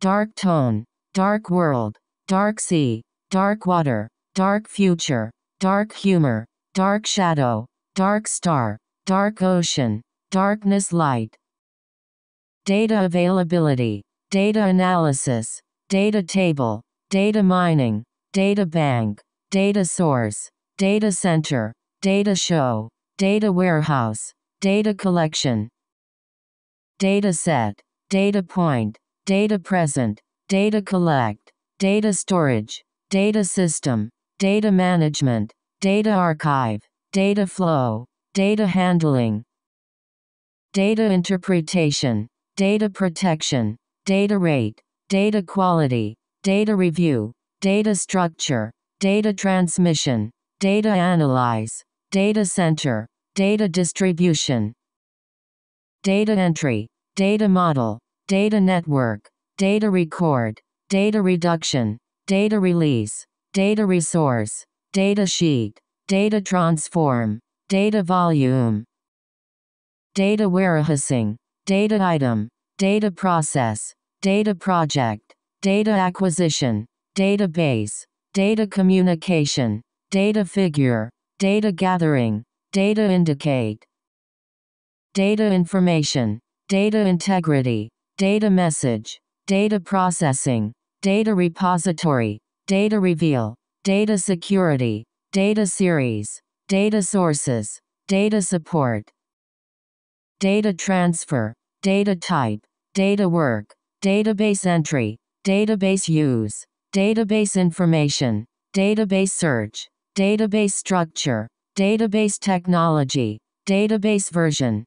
dark tone, dark world, dark sea, dark water, dark future, dark humor, dark shadow, dark star, dark ocean, darkness light. Data availability, data analysis, data table, data mining, data bank, data source, data center, data show, data warehouse, data collection, data set, data point, data present, data collect, data storage, data system, data management, data archive, data flow, data handling, data interpretation, data protection, data rate, data quality, data review, data structure, data transmission, data analyze, data center, data distribution, data entry, data model, data network, data record, data reduction, data release, data resource, data sheet, data transform, data volume, data warehousing, data item, data process, data project, data acquisition, database, data communication, data figure, data gathering, data indicate, data information, data integrity, data message, data processing, data repository, data reveal, data security, data series, data sources, data support, data transfer, data type, data work, database entry, database use, database information, database search, database structure, database technology, database version,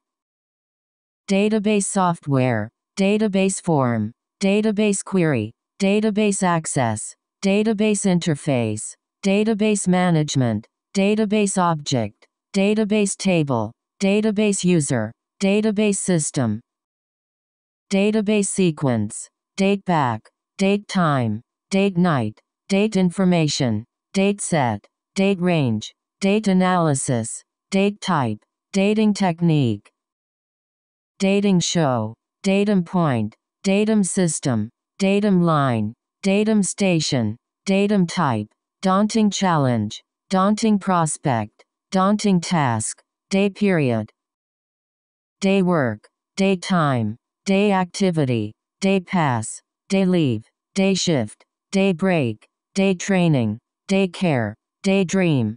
database software, database form, database query, database access, database interface, database management, database object, database table, database user, database system, database sequence, date back, date time, date night, date information, date set, date range, date analysis, date type, dating technique, dating show datum point, datum system, datum line, datum station, datum type, daunting challenge, daunting prospect, daunting task, day period, day work, day time, day activity, day pass, day leave, day shift, day break, day training, day care, day dream,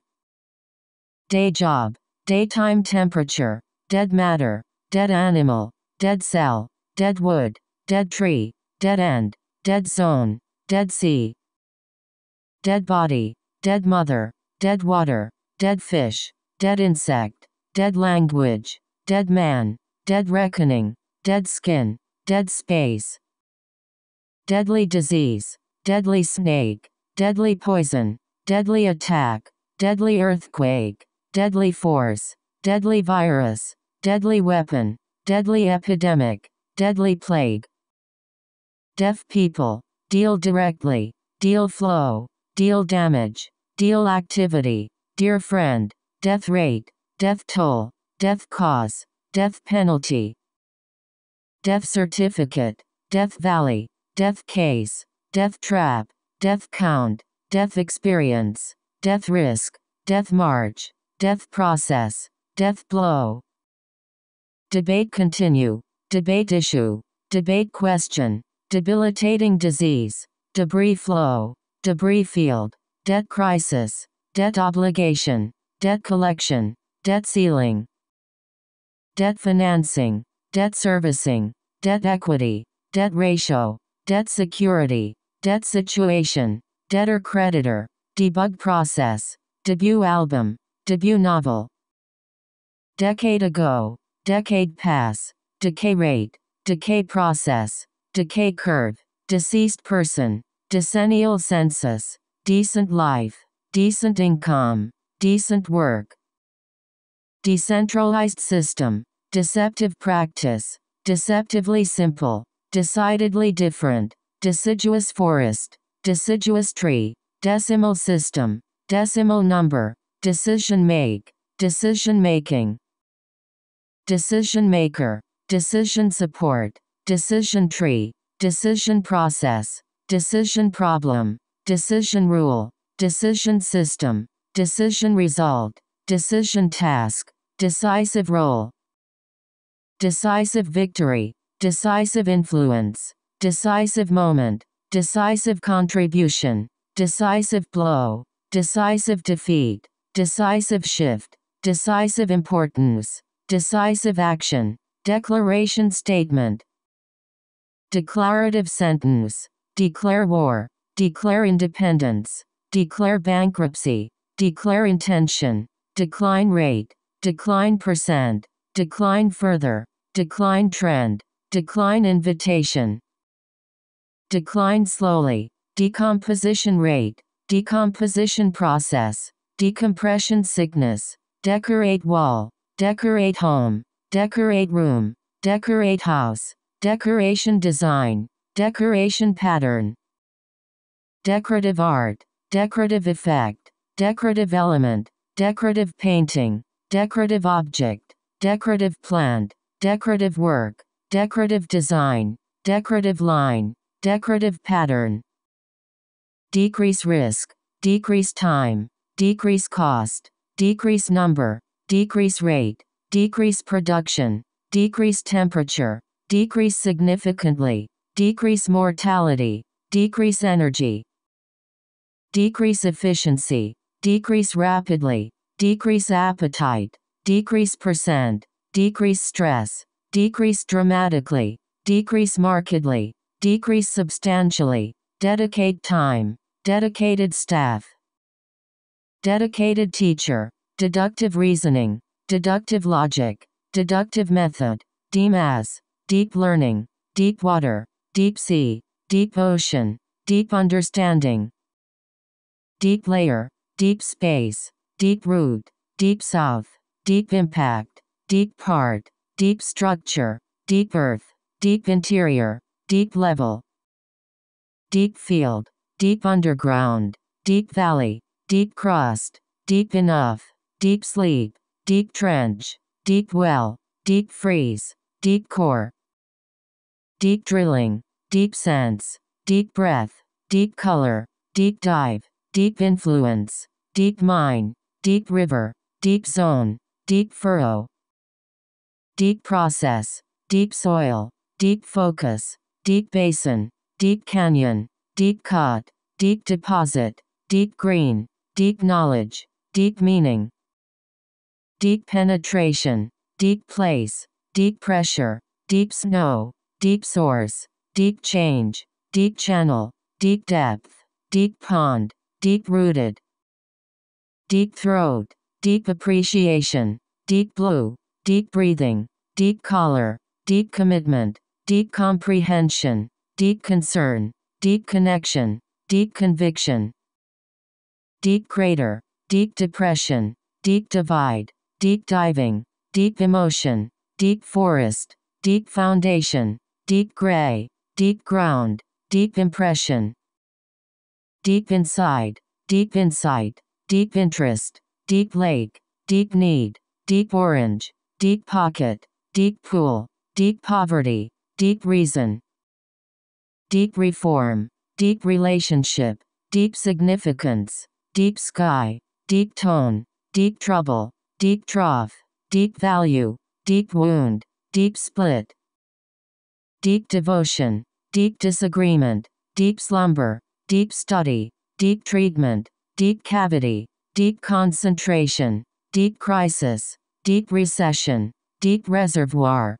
day job, daytime temperature, dead matter, dead animal, dead cell, dead wood, dead tree, dead end, dead zone, dead sea, dead body, dead mother, dead water, dead fish, dead insect, dead language, dead man, dead reckoning, dead skin, dead space, deadly disease, deadly snake, deadly poison, deadly attack, deadly earthquake, deadly force, deadly virus, deadly weapon, deadly epidemic, Deadly plague. Deaf people. Deal directly. Deal flow. Deal damage. Deal activity. Dear friend. Death rate. Death toll. Death cause. Death penalty. Death certificate. Death valley. Death case. Death trap. Death count. Death experience. Death risk. Death march. Death process. Death blow. Debate continue debate issue, debate question, debilitating disease, debris flow, debris field, debt crisis, debt obligation, debt collection, debt ceiling, debt financing, debt servicing, debt equity, debt ratio, debt security, debt situation, debtor creditor, debug process, debut album, debut novel. Decade ago, decade pass, decay rate, decay process, decay curve, deceased person, decennial census, decent life, decent income, decent work, decentralized system, deceptive practice, deceptively simple, decidedly different, deciduous forest, deciduous tree, decimal system, decimal number, decision make, decision making, decision maker, decision support, decision tree, decision process, decision problem, decision rule, decision system, decision result, decision task, decisive role, decisive victory, decisive influence, decisive moment, decisive contribution, decisive blow, decisive defeat, decisive shift, decisive importance, decisive action, Declaration statement. Declarative sentence. Declare war. Declare independence. Declare bankruptcy. Declare intention. Decline rate. Decline percent. Decline further. Decline trend. Decline invitation. Decline slowly. Decomposition rate. Decomposition process. Decompression sickness. Decorate wall. Decorate home decorate room, decorate house, decoration design, decoration pattern, decorative art, decorative effect, decorative element, decorative painting, decorative object, decorative plant, decorative work, decorative design, decorative line, decorative pattern. Decrease risk, decrease time, decrease cost, decrease number, decrease rate, decrease production, decrease temperature, decrease significantly, decrease mortality, decrease energy, decrease efficiency, decrease rapidly, decrease appetite, decrease percent, decrease stress, decrease dramatically, decrease markedly, decrease substantially, dedicate time, dedicated staff, dedicated teacher, deductive reasoning, Deductive logic, deductive method, deem as, deep learning, deep water, deep sea, deep ocean, deep understanding, deep layer, deep space, deep root, deep south, deep impact, deep part, deep structure, deep earth, deep interior, deep level, deep field, deep underground, deep valley, deep crust, deep enough, deep sleep, deep trench, deep well, deep freeze, deep core, deep drilling, deep sense, deep breath, deep color, deep dive, deep influence, deep mine, deep river, deep zone, deep furrow, deep process, deep soil, deep focus, deep basin, deep canyon, deep cut, deep deposit, deep green, deep knowledge, deep meaning, deep penetration, deep place, deep pressure, deep snow, deep source, deep change, deep channel, deep depth, deep pond, deep rooted, deep throat, deep appreciation, deep blue, deep breathing, deep collar, deep commitment, deep comprehension, deep concern, deep connection, deep conviction, deep crater, deep depression, deep divide, deep diving, deep emotion, deep forest, deep foundation, deep gray, deep ground, deep impression, deep inside, deep insight, deep interest, deep lake, deep need, deep orange, deep pocket, deep pool, deep poverty, deep reason, deep reform, deep relationship, deep significance, deep sky, deep tone, deep trouble, deep trough, deep value, deep wound, deep split, deep devotion, deep disagreement, deep slumber, deep study, deep treatment, deep cavity, deep concentration, deep crisis, deep recession, deep reservoir.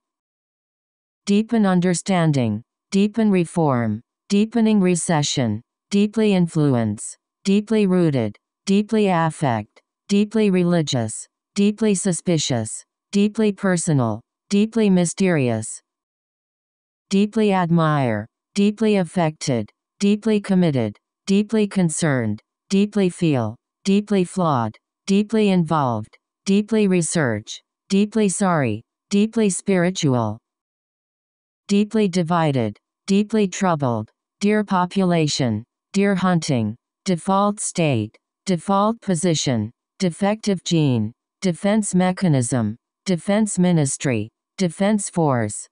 Deepen understanding, deepen reform, deepening recession, deeply influence, deeply rooted, deeply affect, deeply religious, deeply suspicious, deeply personal, deeply mysterious, deeply admire, deeply affected, deeply committed, deeply concerned, deeply feel, deeply flawed, deeply involved, deeply research, deeply sorry, deeply spiritual, deeply divided, deeply troubled, dear population, deer hunting, default state, default position, defective gene, Defense Mechanism, Defense Ministry, Defense Force,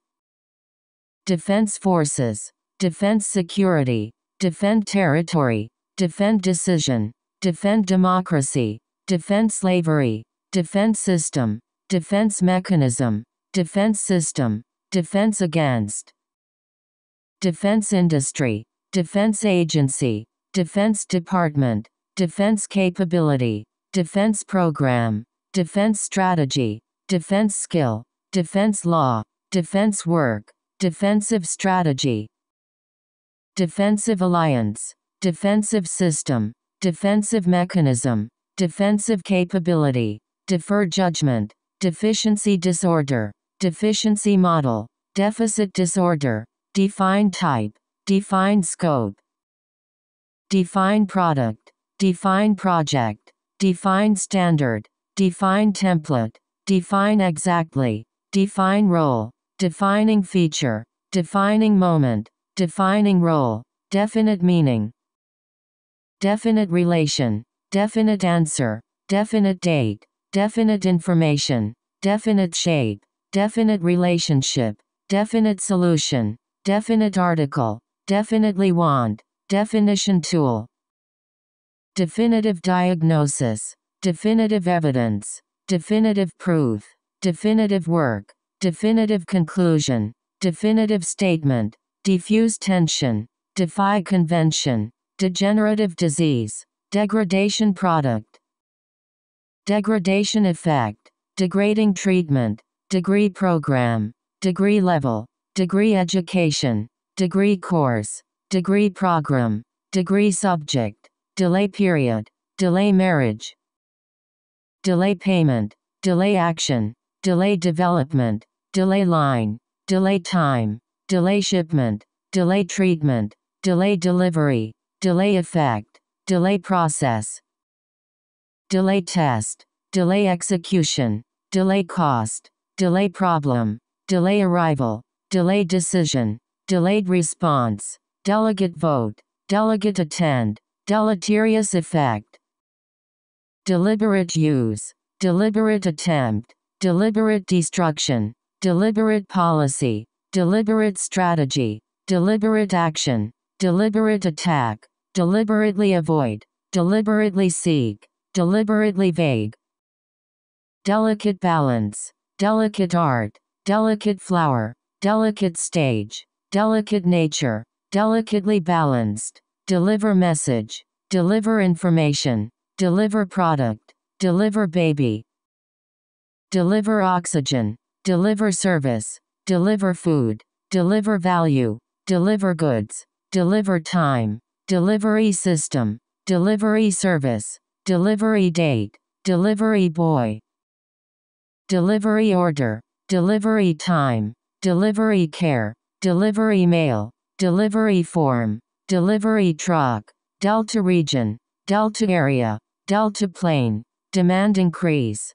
Defense Forces, Defense Security, Defend Territory, Defend Decision, Defend Democracy, Defend Slavery, Defense System, Defense Mechanism, Defense System, Defense Against, Defense Industry, Defense Agency, Defense Department, Defense Capability, Defense Program defense strategy, defense skill, defense law, defense work, defensive strategy, defensive alliance, defensive system, defensive mechanism, defensive capability, defer judgment, deficiency disorder, deficiency model, deficit disorder, define type, define scope, define product, define project, define standard, define template, define exactly, define role, defining feature, defining moment, defining role, definite meaning, definite relation, definite answer, definite date, definite information, definite shape, definite relationship, definite solution, definite article, definitely want, definition tool, definitive diagnosis, definitive evidence, definitive proof, definitive work, definitive conclusion, definitive statement, diffuse tension, defy convention, degenerative disease, degradation product, degradation effect, degrading treatment, degree program, degree level, degree education, degree course, degree program, degree subject, delay period, delay marriage, delay payment, delay action, delay development, delay line, delay time, delay shipment, delay treatment, delay delivery, delay effect, delay process, delay test, delay execution, delay cost, delay problem, delay arrival, delay decision, delayed response, delegate vote, delegate attend, deleterious effect, deliberate use, deliberate attempt, deliberate destruction, deliberate policy, deliberate strategy, deliberate action, deliberate attack, deliberately avoid, deliberately seek, deliberately vague. Delicate balance, delicate art, delicate flower, delicate stage, delicate nature, delicately balanced, deliver message, deliver information, Deliver product. Deliver baby. Deliver oxygen. Deliver service. Deliver food. Deliver value. Deliver goods. Deliver time. Delivery system. Delivery service. Delivery date. Delivery boy. Delivery order. Delivery time. Delivery care. Delivery mail. Delivery form. Delivery truck. Delta region. Delta area. Delta plane, demand increase.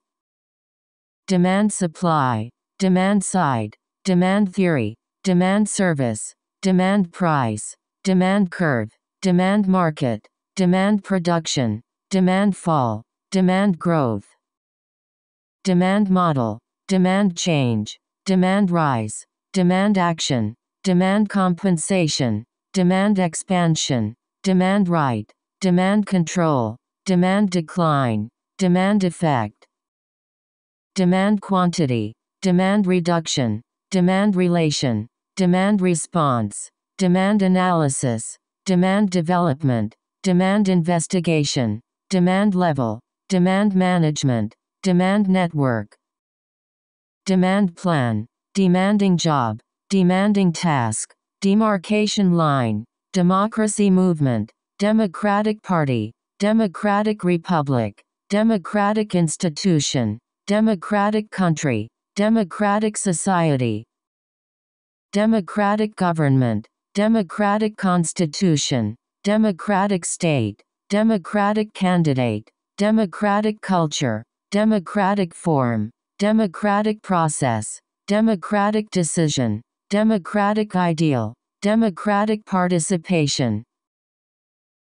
Demand supply, demand side, demand theory, demand service, demand price, demand curve, demand market, demand production, demand fall, demand growth. Demand model, demand change, demand rise, demand action, demand compensation, demand expansion, demand right, demand control, demand decline, demand effect, demand quantity, demand reduction, demand relation, demand response, demand analysis, demand development, demand investigation, demand level, demand management, demand network, demand plan, demanding job, demanding task, demarcation line, democracy movement, Democratic Party, Democratic Republic, Democratic Institution, Democratic Country, Democratic Society, Democratic Government, Democratic Constitution, Democratic State, Democratic Candidate, Democratic Culture, Democratic Form, Democratic Process, Democratic Decision, Democratic Ideal, Democratic Participation,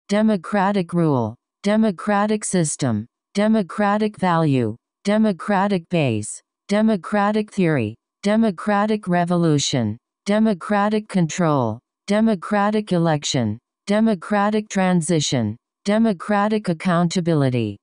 Democratic Rule, democratic system, democratic value, democratic base, democratic theory, democratic revolution, democratic control, democratic election, democratic transition, democratic accountability,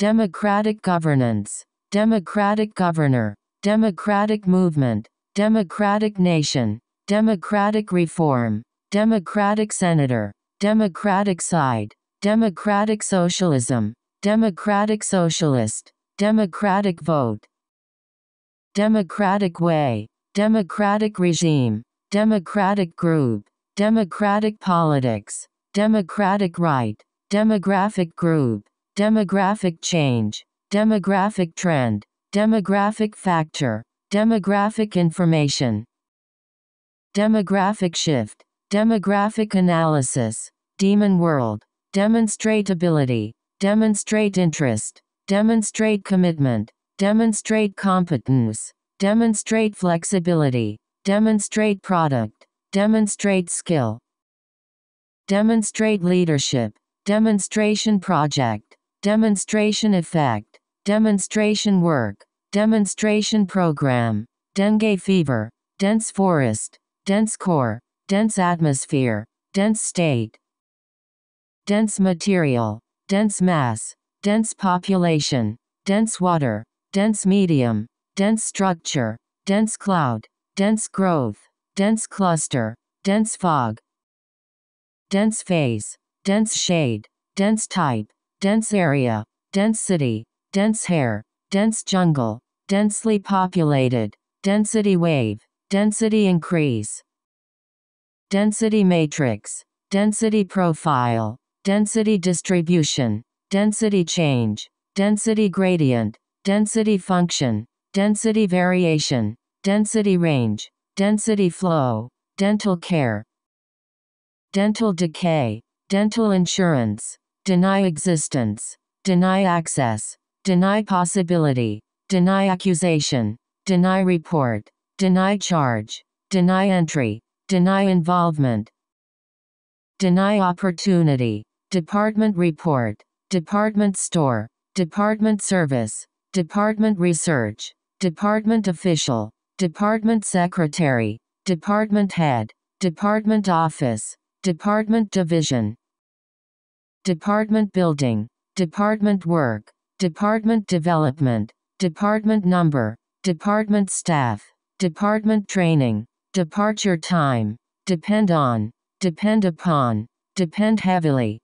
democratic governance, democratic governor, democratic movement, democratic nation, democratic reform, democratic senator, democratic side, Democratic Socialism, Democratic Socialist, Democratic Vote, Democratic Way, Democratic Regime, Democratic Group, Democratic Politics, Democratic Right, Demographic Group, Demographic Change, Demographic Trend, Demographic Factor, Demographic Information, Demographic Shift, Demographic Analysis, Demon World, Demonstrate ability. demonstrate interest, demonstrate commitment, demonstrate competence, demonstrate flexibility, demonstrate product, demonstrate skill, demonstrate leadership, demonstration project, demonstration effect, demonstration work, demonstration program, dengue fever, dense forest, dense core, dense atmosphere, dense state, dense material, dense mass, dense population, dense water, dense medium, dense structure, dense cloud, dense growth, dense cluster, dense fog, dense phase, dense shade, dense type, dense area, dense city, dense hair, dense jungle, densely populated, density wave, density increase, density matrix, density profile, density distribution, density change, density gradient, density function, density variation, density range, density flow, dental care, dental decay, dental insurance, deny existence, deny access, deny possibility, deny accusation, deny report, deny charge, deny entry, deny involvement, deny opportunity, Department Report, Department Store, Department Service, Department Research, Department Official, Department Secretary, Department Head, Department Office, Department Division, Department Building, Department Work, Department Development, Department Number, Department Staff, Department Training, Departure Time, Depend on, Depend upon, Depend heavily,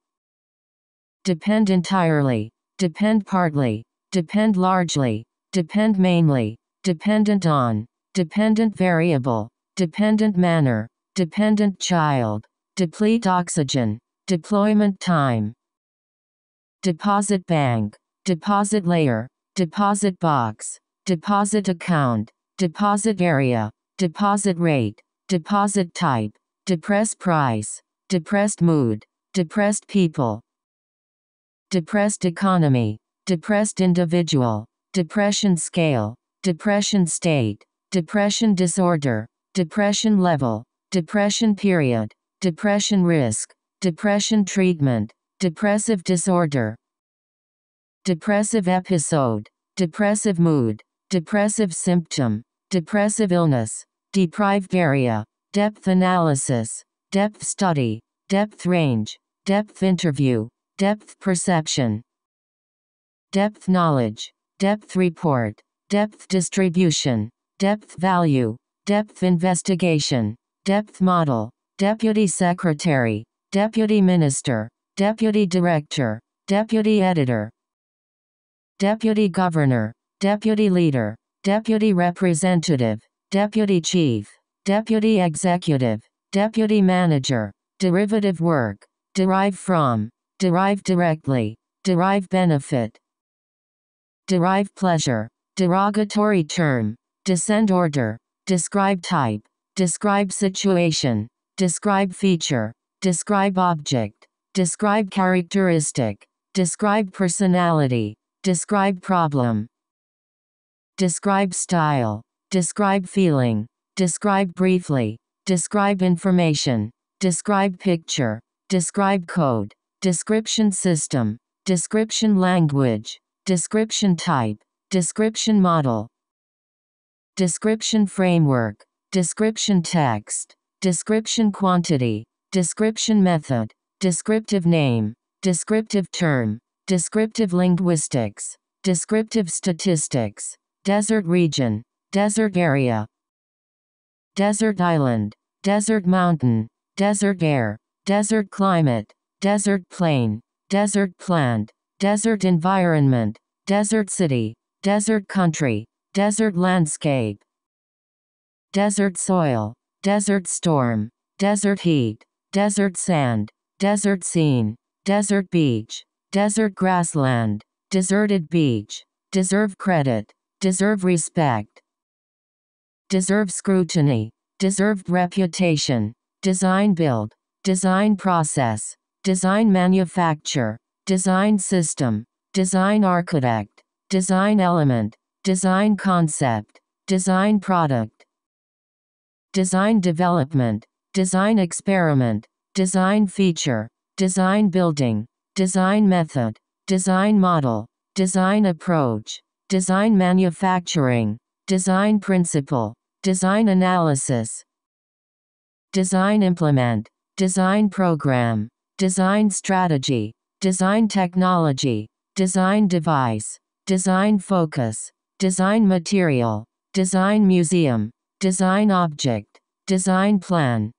depend entirely, depend partly, depend largely, depend mainly, dependent on, dependent variable, dependent manner, dependent child, deplete oxygen, deployment time, deposit bank, deposit layer, deposit box, deposit account, deposit area, deposit rate, deposit type, depressed price, depressed mood, depressed people, depressed economy, depressed individual, depression scale, depression state, depression disorder, depression level, depression period, depression risk, depression treatment, depressive disorder, depressive episode, depressive mood, depressive symptom, depressive illness, deprived area, depth analysis, depth study, depth range, depth interview, depth perception, depth knowledge, depth report, depth distribution, depth value, depth investigation, depth model, deputy secretary, deputy minister, deputy director, deputy editor, deputy governor, deputy leader, deputy representative, deputy chief, deputy executive, deputy manager, derivative work, derive from, derive directly, derive benefit, derive pleasure, derogatory term, descend order, describe type, describe situation, describe feature, describe object, describe characteristic, describe personality, describe problem, describe style, describe feeling, describe briefly, describe information, describe picture, describe code, Description system. Description language. Description type. Description model. Description framework. Description text. Description quantity. Description method. Descriptive name. Descriptive term. Descriptive linguistics. Descriptive statistics. Desert region. Desert area. Desert island. Desert mountain. Desert air. Desert climate desert plain, desert plant, desert environment, desert city, desert country, desert landscape, desert soil, desert storm, desert heat, desert sand, desert scene, desert beach, desert grassland, deserted beach, deserve credit, deserve respect, deserve scrutiny, deserved reputation, design build, design process, design manufacture, design system, design architect, design element, design concept, design product, design development, design experiment, design feature, design building, design method, design model, design approach, design manufacturing, design principle, design analysis, design implement, design program, design strategy, design technology, design device, design focus, design material, design museum, design object, design plan,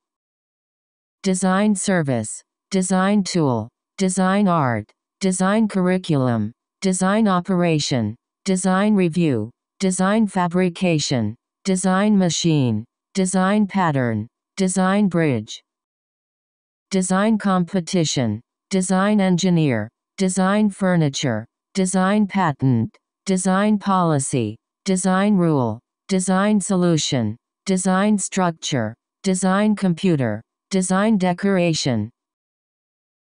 design service, design tool, design art, design curriculum, design operation, design review, design fabrication, design machine, design pattern, design bridge, design competition, design engineer, design furniture, design patent, design policy, design rule, design solution, design structure, design computer, design decoration,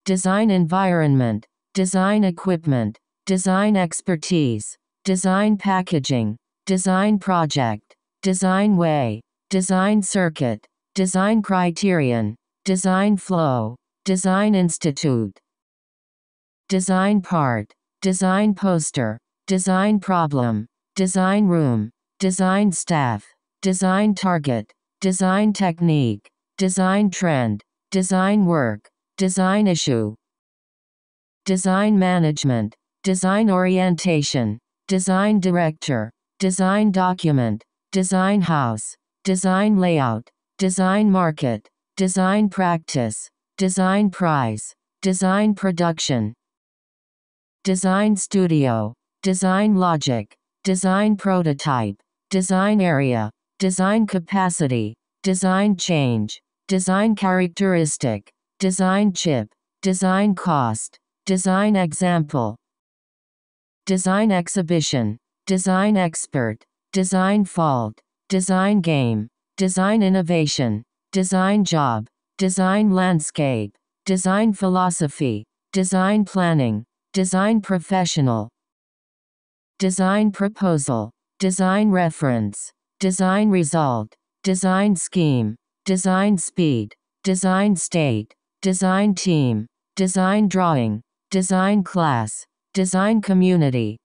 design environment, design equipment, design expertise, design packaging, design project, design way, design circuit, design criterion, Design Flow, Design Institute, Design Part, Design Poster, Design Problem, Design Room, Design Staff, Design Target, Design Technique, Design Trend, Design Work, Design Issue, Design Management, Design Orientation, Design Director, Design Document, Design House, Design Layout, Design Market, design practice, design prize, design production, design studio, design logic, design prototype, design area, design capacity, design change, design characteristic, design chip, design cost, design example, design exhibition, design expert, design fault, design game, design innovation, design job, design landscape, design philosophy, design planning, design professional, design proposal, design reference, design result, design scheme, design speed, design state, design team, design drawing, design class, design community,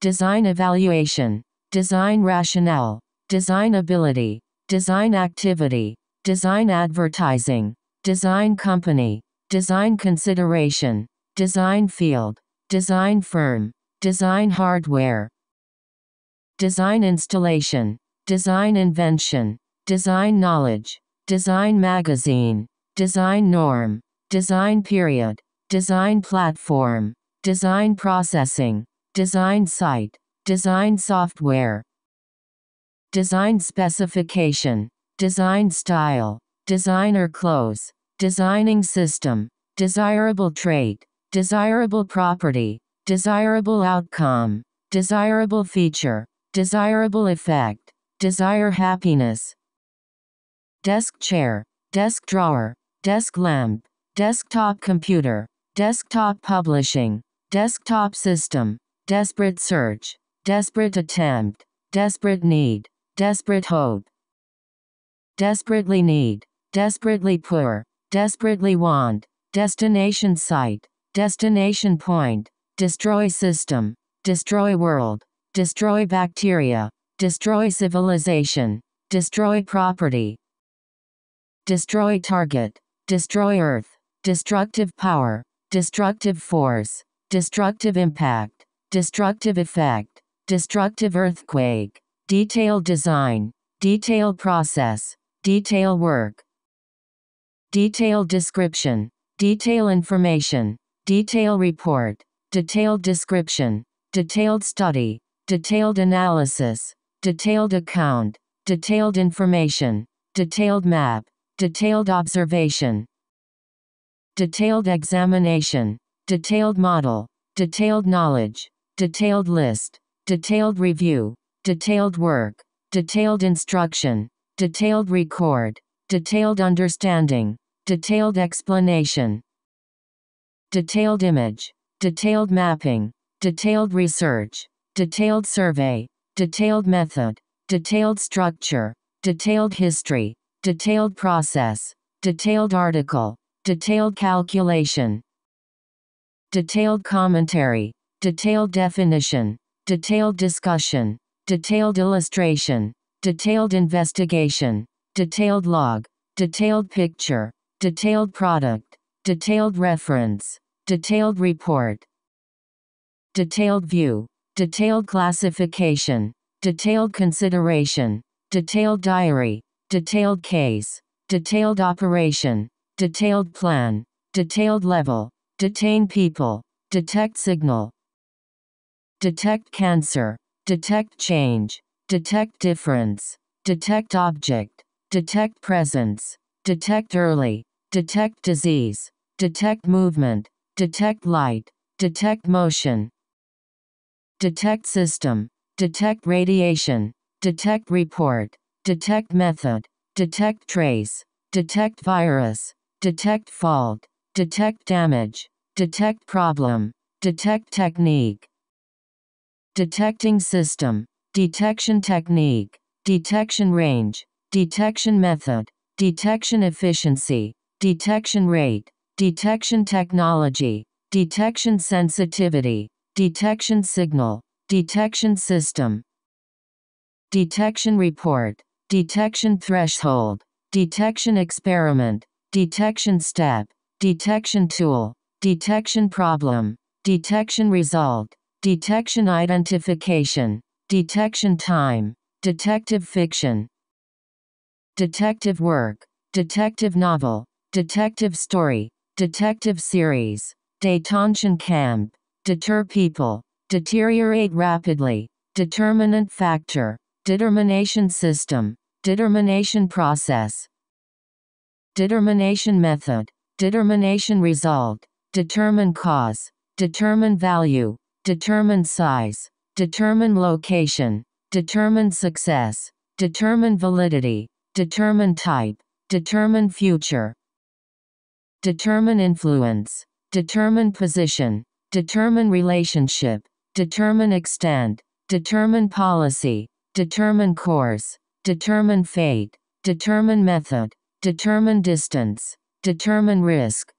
design evaluation, design rationale, design ability, design activity, design advertising, design company, design consideration, design field, design firm, design hardware, design installation, design invention, design knowledge, design magazine, design norm, design period, design platform, design processing, design site, design software, Design specification. Design style. Designer clothes. Designing system. Desirable trait. Desirable property. Desirable outcome. Desirable feature. Desirable effect. Desire happiness. Desk chair. Desk drawer. Desk lamp. Desktop computer. Desktop publishing. Desktop system. Desperate search. Desperate attempt. Desperate need desperate hope, desperately need, desperately poor, desperately want, destination site, destination point, destroy system, destroy world, destroy bacteria, destroy civilization, destroy property, destroy target, destroy earth, destructive power, destructive force, destructive impact, destructive effect, destructive earthquake detail design, detail process, detail work, detail description, detail information, detail report, detailed description, detailed study, detailed analysis, detailed account, detailed information, detailed map, detailed observation, detailed examination, detailed model, detailed knowledge, detailed list, detailed review, detailed work, detailed instruction, detailed record, detailed understanding, detailed explanation, detailed image, detailed mapping, detailed research, detailed survey, detailed method, detailed structure, detailed history, detailed process, detailed article, detailed calculation, detailed commentary, detailed definition, detailed discussion, detailed illustration, detailed investigation, detailed log, detailed picture, detailed product, detailed reference, detailed report, detailed view, detailed classification, detailed consideration, detailed diary, detailed case, detailed operation, detailed plan, detailed level, detain people, detect signal, detect cancer, detect change, detect difference, detect object, detect presence, detect early, detect disease, detect movement, detect light, detect motion, detect system, detect radiation, detect report, detect method, detect trace, detect virus, detect fault, detect damage, detect problem, detect technique, Detecting system. Detection technique. Detection range. Detection method. Detection efficiency. Detection rate. Detection technology. Detection sensitivity. Detection signal. Detection system. Detection report. Detection threshold. Detection experiment. Detection step. Detection tool. Detection problem. Detection result. Detection identification. Detection time. Detective fiction. Detective work. Detective novel. Detective story. Detective series. Detention camp. Deter people. Deteriorate rapidly. Determinant factor. Determination system. Determination process. Determination method. Determination result. Determine cause. Determine value determine size, determine location, determine success, determine validity, determine type, determine future, determine influence, determine position, determine relationship, determine extent, determine policy, determine course, determine fate, determine method, determine distance, determine risk,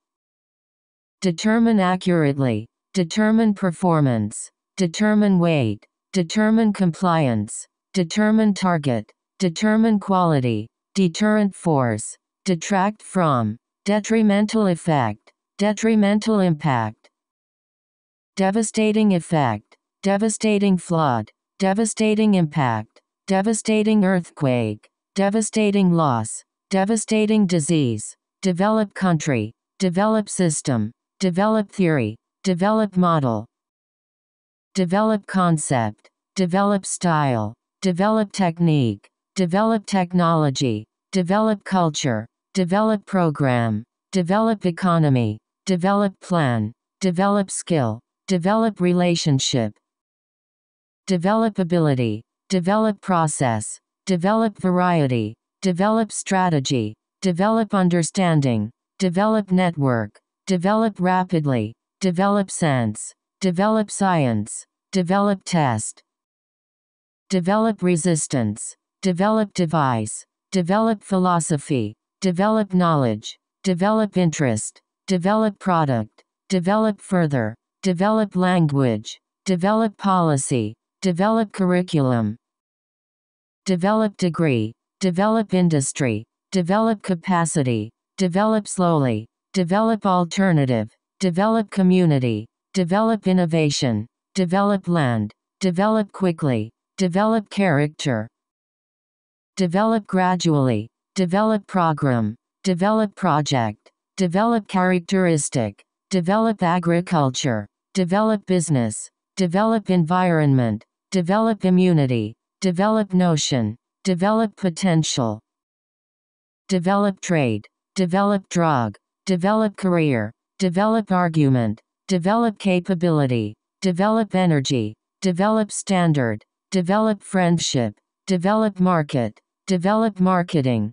determine accurately, determine performance, determine weight, determine compliance, determine target, determine quality, deterrent force, detract from, detrimental effect, detrimental impact, devastating effect, devastating flood, devastating impact, devastating earthquake, devastating loss, devastating disease, develop country, develop system, develop theory, Develop model. Develop concept. Develop style. Develop technique. Develop technology. Develop culture. Develop program. Develop economy. Develop plan. Develop skill. Develop relationship. Developability. Develop process. Develop variety. Develop strategy. Develop understanding. Develop network. Develop rapidly. Develop sense. Develop science. Develop test. Develop resistance. Develop device. Develop philosophy. Develop knowledge. Develop interest. Develop product. Develop further. Develop language. Develop policy. Develop curriculum. Develop degree. Develop industry. Develop capacity. Develop slowly. Develop alternative. Develop community. Develop innovation. Develop land. Develop quickly. Develop character. Develop gradually. Develop program. Develop project. Develop characteristic. Develop agriculture. Develop business. Develop environment. Develop immunity. Develop notion. Develop potential. Develop trade. Develop drug. Develop career develop argument, develop capability, develop energy, develop standard, develop friendship, develop market, develop marketing,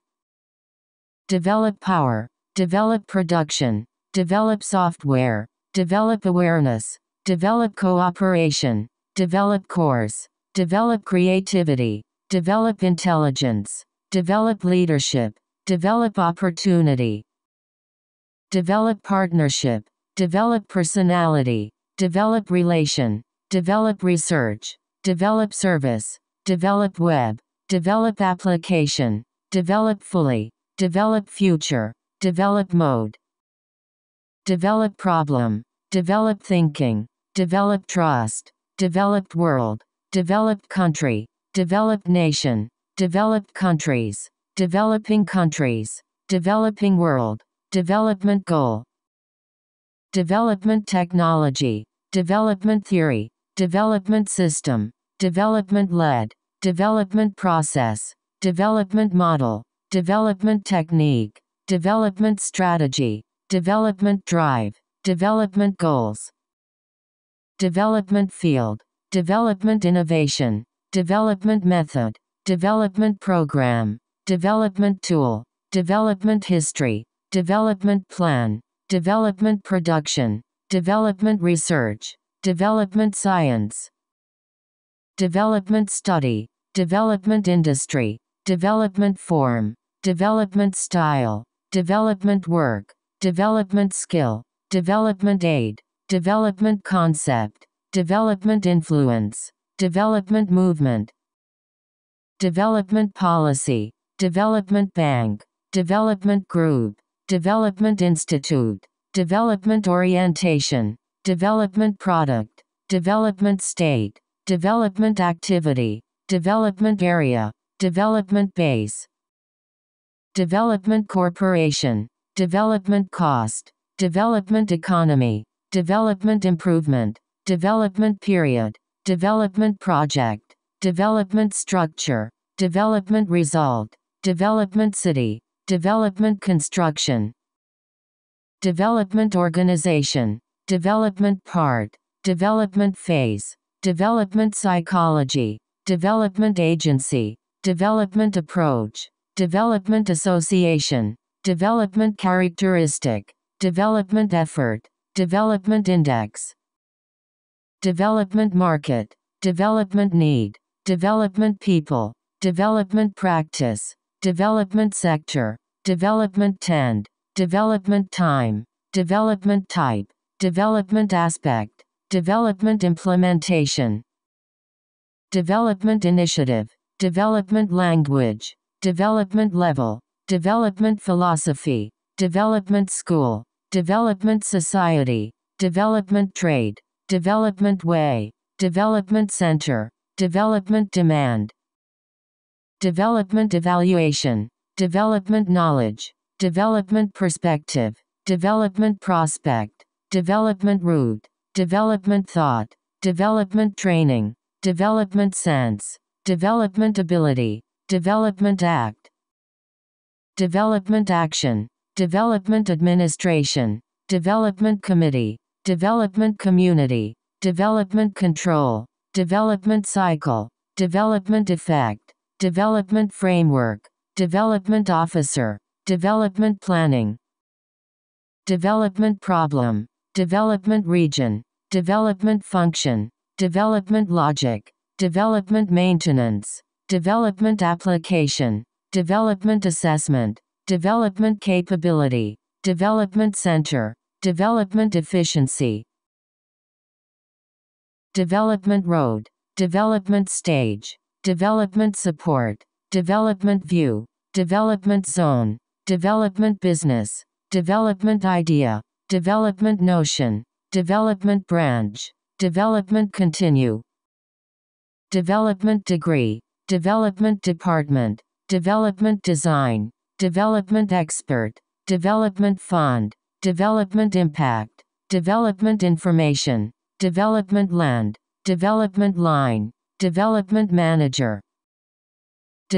develop power, develop production, develop software, develop awareness, develop cooperation, develop cores, develop creativity, develop intelligence, develop leadership, develop opportunity, develop partnership, develop personality, develop relation, develop research, develop service, develop web, develop application, develop fully, develop future, develop mode, develop problem, develop thinking, develop trust, developed world, developed country, developed nation, developed countries, developing countries, developing world, Development goal. Development technology. Development theory. Development system. Development led. Development process. Development model. Development technique. Development strategy. Development drive. Development goals. Development field. Development innovation. Development method. Development program. Development tool. Development history development plan, development production, development research, development science, development study, development industry, development form, development style, development work, development skill, development aid, development concept, development influence, development movement, development policy, development bank, development group, Development Institute. Development Orientation. Development Product. Development State. Development Activity. Development Area. Development Base. Development Corporation. Development Cost. Development Economy. Development Improvement. Development Period. Development Project. Development Structure. Development Result. Development City. Development construction. Development organization. Development part. Development phase. Development psychology. Development agency. Development approach. Development association. Development characteristic. Development effort. Development index. Development market. Development need. Development people. Development practice. Development sector development tend, development time, development type, development aspect, development implementation, development initiative, development language, development level, development philosophy, development school, development society, development trade, development way, development center, development demand, development evaluation, development knowledge, development perspective, development prospect, development route, development thought, development training, development sense, development ability, development act, development action, development administration, development committee, development community, development control, development cycle, development effect, development framework, Development Officer, Development Planning, Development Problem, Development Region, Development Function, Development Logic, Development Maintenance, Development Application, Development Assessment, Development Capability, Development Center, Development Efficiency, Development Road, Development Stage, Development Support, development view, development zone, development business, development idea, development notion, development branch, development continue, development degree, development department, development design, development expert, development fund, development impact, development information, development land, development line, development manager.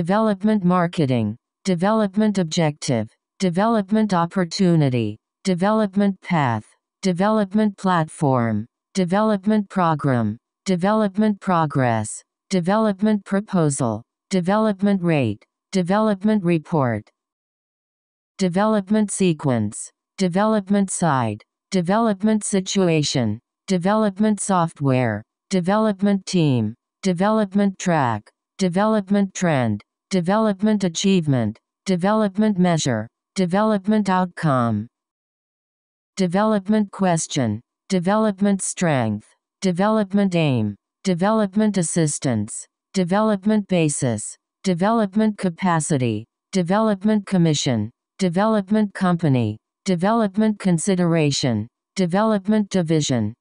Development Marketing, Development Objective, Development Opportunity, Development Path, Development Platform, Development Program, Development Progress, Development Proposal, Development Rate, Development Report, Development Sequence, Development Side, Development Situation, Development Software, Development Team, Development Track, development trend, development achievement, development measure, development outcome, development question, development strength, development aim, development assistance, development basis, development capacity, development commission, development company, development consideration, development division,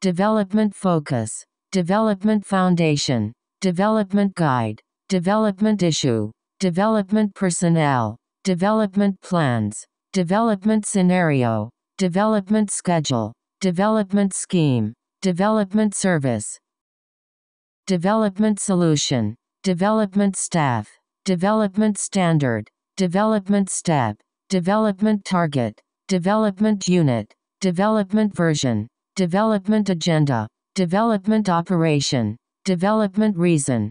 development focus, development foundation, Development Guide, Development Issue, Development Personnel, Development Plans, Development Scenario, Development Schedule, Development Scheme, Development Service, Development Solution, Development Staff, Development Standard, Development Step, Development Target, Development Unit, Development Version, Development Agenda, Development Operation, Development reason.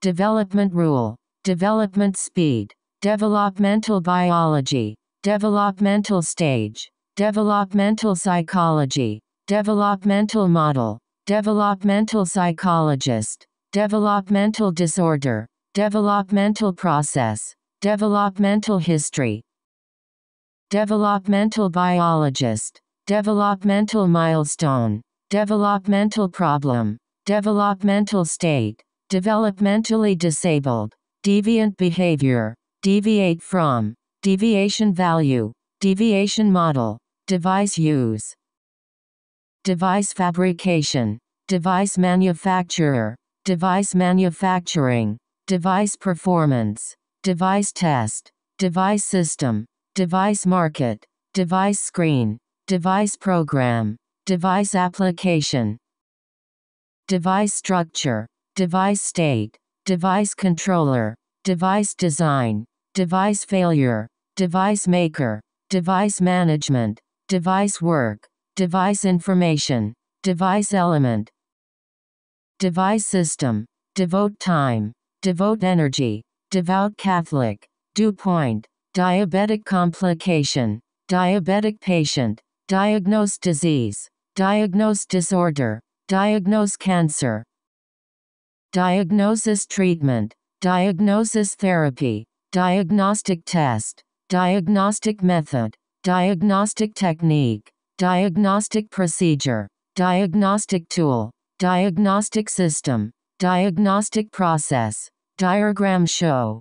Development rule. Development speed. Developmental biology. Developmental stage. Developmental psychology. Developmental model. Developmental psychologist. Developmental disorder. Developmental process. Developmental history. Developmental biologist. Developmental milestone. Developmental problem. Developmental state. Developmentally disabled. Deviant behavior. Deviate from. Deviation value. Deviation model. Device use. Device fabrication. Device manufacturer. Device manufacturing. Device performance. Device test. Device system. Device market. Device screen. Device program. Device application device structure, device state, device controller, device design, device failure, device maker, device management, device work, device information, device element, device system, devote time, devote energy, devout Catholic, dew point, diabetic complication, diabetic patient, diagnosed disease, diagnosed disorder, Diagnose cancer. Diagnosis treatment. Diagnosis therapy. Diagnostic test. Diagnostic method. Diagnostic technique. Diagnostic procedure. Diagnostic tool. Diagnostic system. Diagnostic process. Diagram show.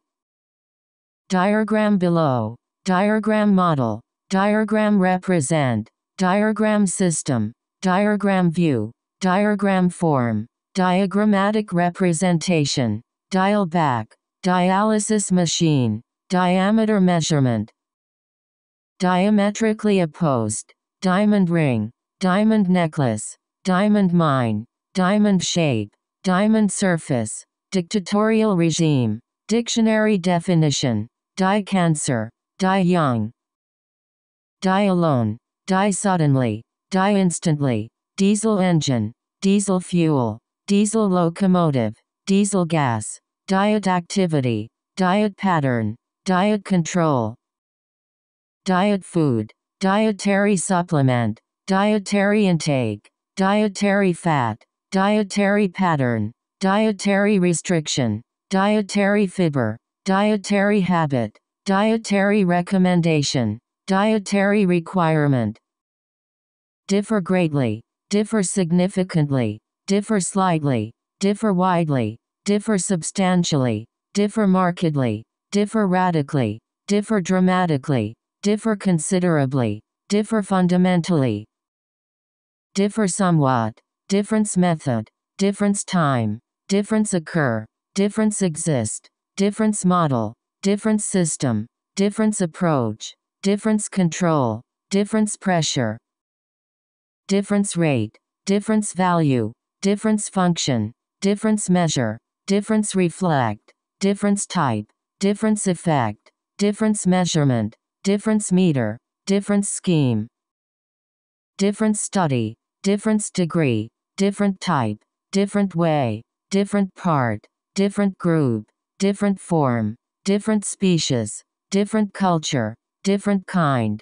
Diagram below. Diagram model. Diagram represent. Diagram system. Diagram view diagram form, diagrammatic representation, dial back, dialysis machine, diameter measurement, diametrically opposed, diamond ring, diamond necklace, diamond mine, diamond shape, diamond surface, dictatorial regime, dictionary definition, die cancer, die young, die alone, die suddenly, die instantly, diesel engine, diesel fuel, diesel locomotive, diesel gas, diode activity, diode pattern, diode control, diode food, dietary supplement, dietary intake, dietary fat, dietary pattern, dietary restriction, dietary fiber, dietary habit, dietary recommendation, dietary requirement differ greatly differ significantly, differ slightly, differ widely, differ substantially, differ markedly, differ radically, differ dramatically, differ considerably, differ fundamentally, differ somewhat, difference method, difference time, difference occur, difference exist, difference model, difference system, difference approach, difference control, difference pressure, difference rate, difference value, difference function, difference measure, difference reflect, difference type, difference effect, difference measurement, difference meter, difference scheme, difference study, difference degree, different type, different way, different part, different group, different form, different species, different culture, different kind,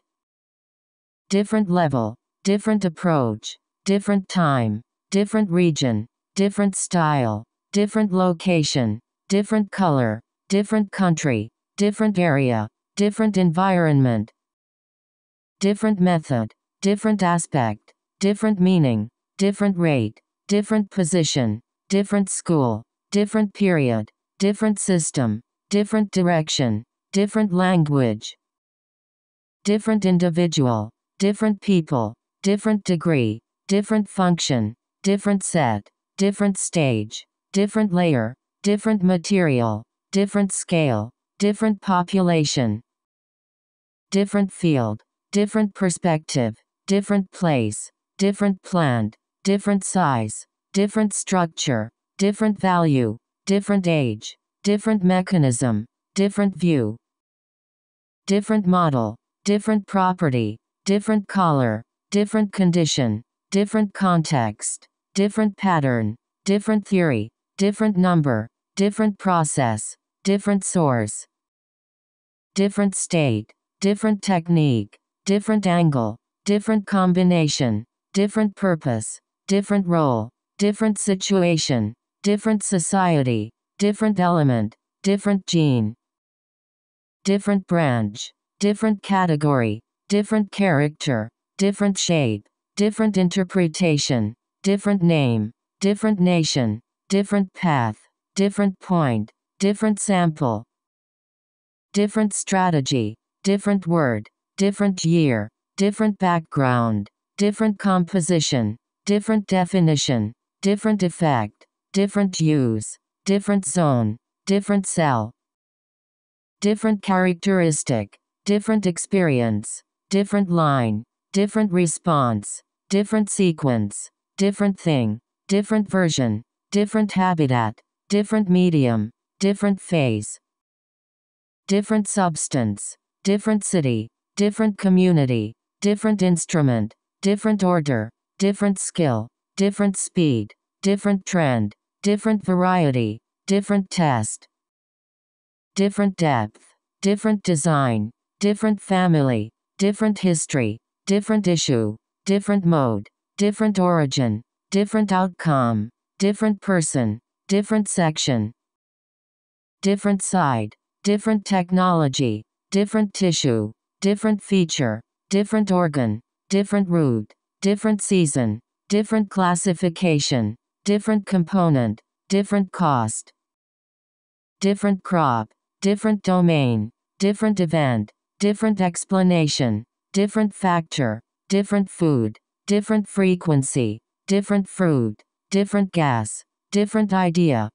different level, different approach, different time, different region, different style, different location, different color, different country, different area, different environment, different method, different aspect, different meaning, different rate, different position, different school, different period, different system, different direction, different language, different individual, different people, different degree, different function, different set, different stage, different layer, different material, different scale, different population, different field, different perspective, different place, different plant, different size, different structure, different value, different age, different mechanism, different view, different model, different property, different color, different condition, different context, different pattern, different theory, different number, different process, different source, different state, different technique, different angle, different combination, different purpose, different role, different situation, different society, different element, different gene, different branch, different category, different character, different shape, different interpretation, different name, different nation, different path, different point, different sample, different strategy, different word, different year, different background, different composition, different definition, different effect, different use, different zone, different cell, different characteristic, different experience, different line, different response, different sequence, different thing, different version, different habitat, different medium, different phase, different substance, different city, different community, different instrument, different order, different skill, different speed, different trend, different variety, different test, different depth, different design, different family, different history, different issue, different mode, different origin, different outcome, different person, different section, different side, different technology, different tissue, different feature, different organ, different root, different season, different classification, different component, different cost, different crop, different domain, different event, different explanation, different factor, different food, different frequency, different fruit, different gas, different idea,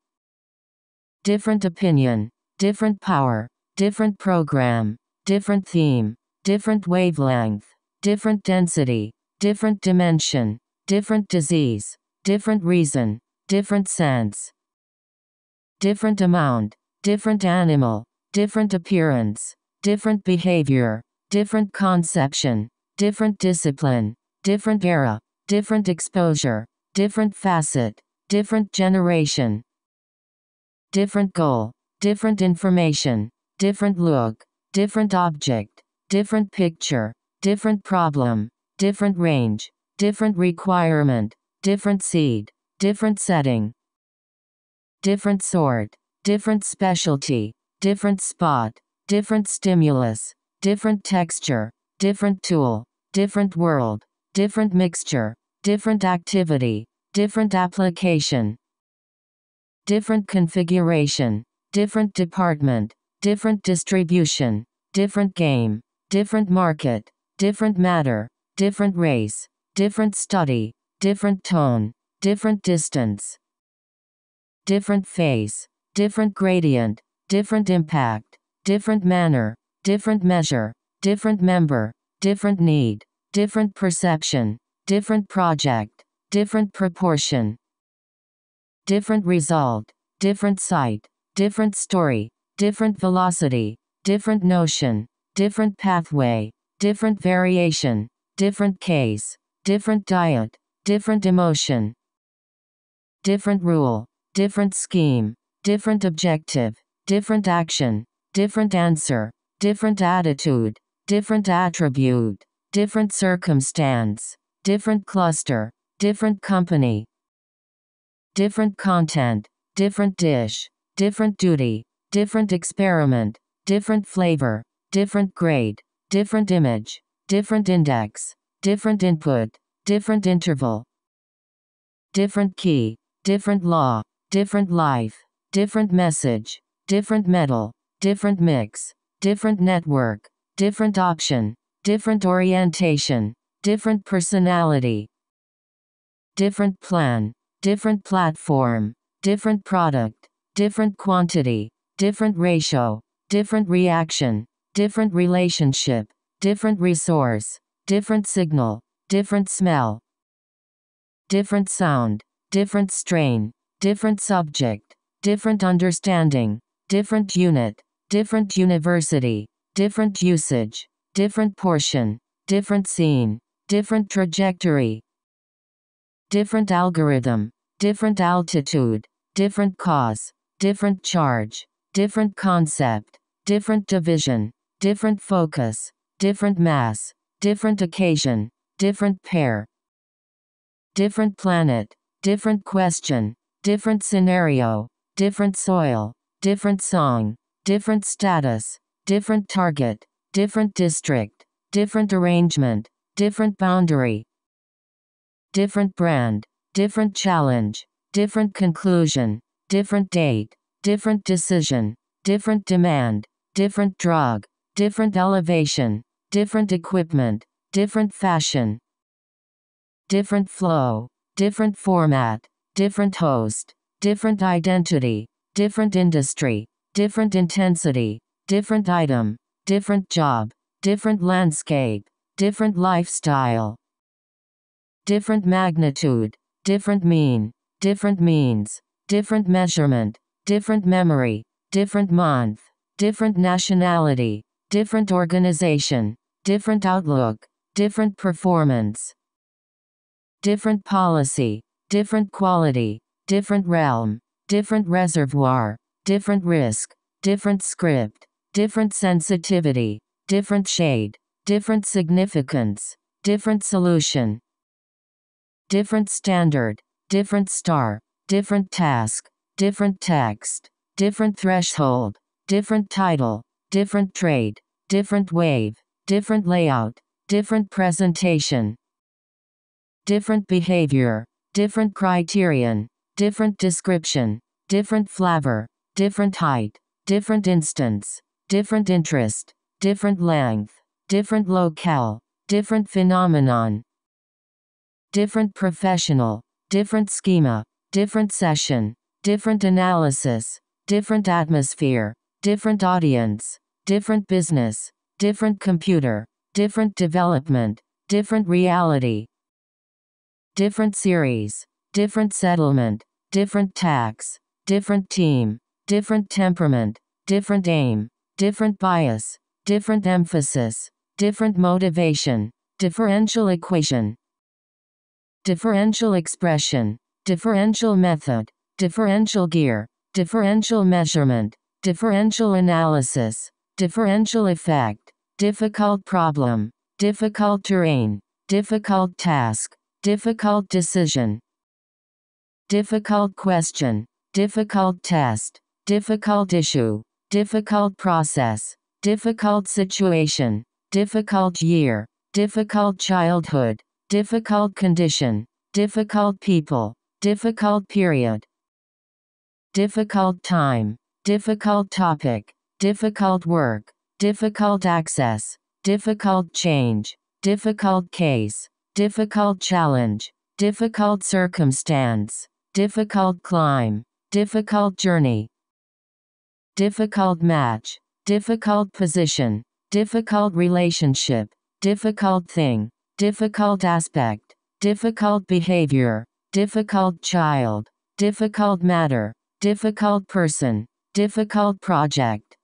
different opinion, different power, different program, different theme, different wavelength, different density, different dimension, different disease, different reason, different sense, different amount, different animal, different appearance, different behavior, different conception, different discipline, different era, different exposure, different facet, different generation, different goal, different information, different look, different object, different picture, different problem, different range, different requirement, different seed, different setting, different sort, different specialty, different spot, different stimulus, different texture, different tool, different world, different mixture, different activity, different application, different configuration, different department, different distribution, different game, different market, different matter, different race, different study, different tone, different distance, different phase, different gradient, different impact, different manner, different measure, different member, different need, different perception, different project, different proportion, different result, different site, different story, different velocity, different notion, different pathway, different variation, different case, different diet, different emotion, different rule, different scheme, different objective, different action, different answer, different attitude, different attribute, different circumstance, different cluster, different company, different content, different dish, different duty, different experiment, different flavor, different grade, different image, different index, different input, different interval, different key, different law, different life, different message, different metal, different mix, different network, different option, different orientation, different personality, different plan, different platform, different product, different quantity, different ratio, different reaction, different relationship, different resource, different signal, different smell, different sound, different strain, different subject, different understanding, different unit, different university, different usage, different portion, different scene, different trajectory, different algorithm, different altitude, different cause, different charge, different concept, different division, different focus, different mass, different occasion, different pair, different planet, different question, different scenario, different soil, different song, different status, different target, different district, different arrangement, different boundary, different brand, different challenge, different conclusion, different date, different decision, different demand, different drug, different elevation, different equipment, different fashion, different flow, different format, different host, different identity, different industry, different intensity, different item, different job, different landscape, different lifestyle, different magnitude, different mean, different means, different measurement, different memory, different month, different nationality, different organization, different outlook, different performance, different policy, different quality, different realm, different reservoir, different risk, different script, different sensitivity, different shade, different significance, different solution, different standard, different star, different task, different text, different threshold, different title, different trade, different wave, different layout, different presentation, different behavior, different criterion, different description, different flavor, different height, different instance, different interest, different length, different locale, different phenomenon, different professional, different schema, different session, different analysis, different atmosphere, different audience, different business, different computer, different development, different reality, different series, different settlement, different tax, different team, different temperament, different aim, different bias, different emphasis, different motivation, differential equation, differential expression, differential method, differential gear, differential measurement, differential analysis, differential effect, difficult problem, difficult terrain, difficult task, difficult decision, difficult question, difficult test, difficult issue, difficult process, difficult situation, difficult year, difficult childhood, difficult condition, difficult people, difficult period, difficult time, difficult topic, difficult work, difficult access, difficult change, difficult case, difficult challenge, difficult circumstance, difficult climb, difficult journey, difficult match, difficult position, difficult relationship, difficult thing, difficult aspect, difficult behavior, difficult child, difficult matter, difficult person, difficult project.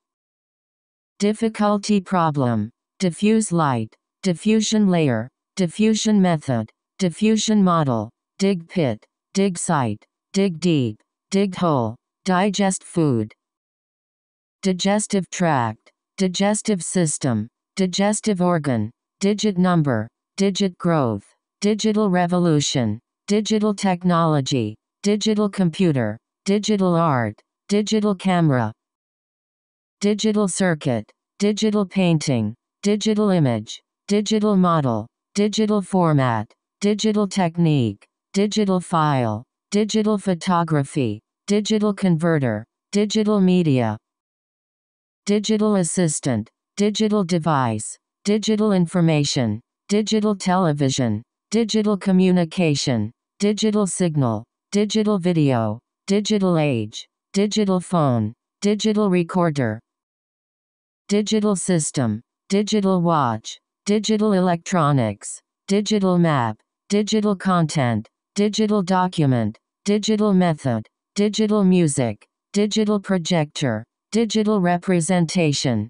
Difficulty problem, diffuse light, diffusion layer, diffusion method, diffusion model, dig pit, dig site, dig deep, dig hole, digest food, digestive tract, digestive system, digestive organ, digit number, digit growth, digital revolution, digital technology, digital computer, digital art, digital camera, digital circuit, digital painting, digital image, digital model, digital format, digital technique, digital file, digital photography, digital converter, digital media, digital assistant, digital device, digital information, digital television, digital communication, digital signal, digital video, digital age, digital phone, digital recorder, digital system, digital watch, digital electronics, digital map, digital content, digital document, digital method, digital music, digital projector, Digital representation.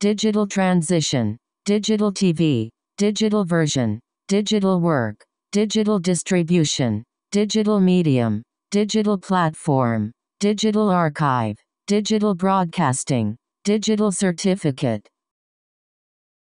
Digital transition. Digital TV. Digital version. Digital work. Digital distribution. Digital medium. Digital platform. Digital archive. Digital broadcasting. Digital certificate.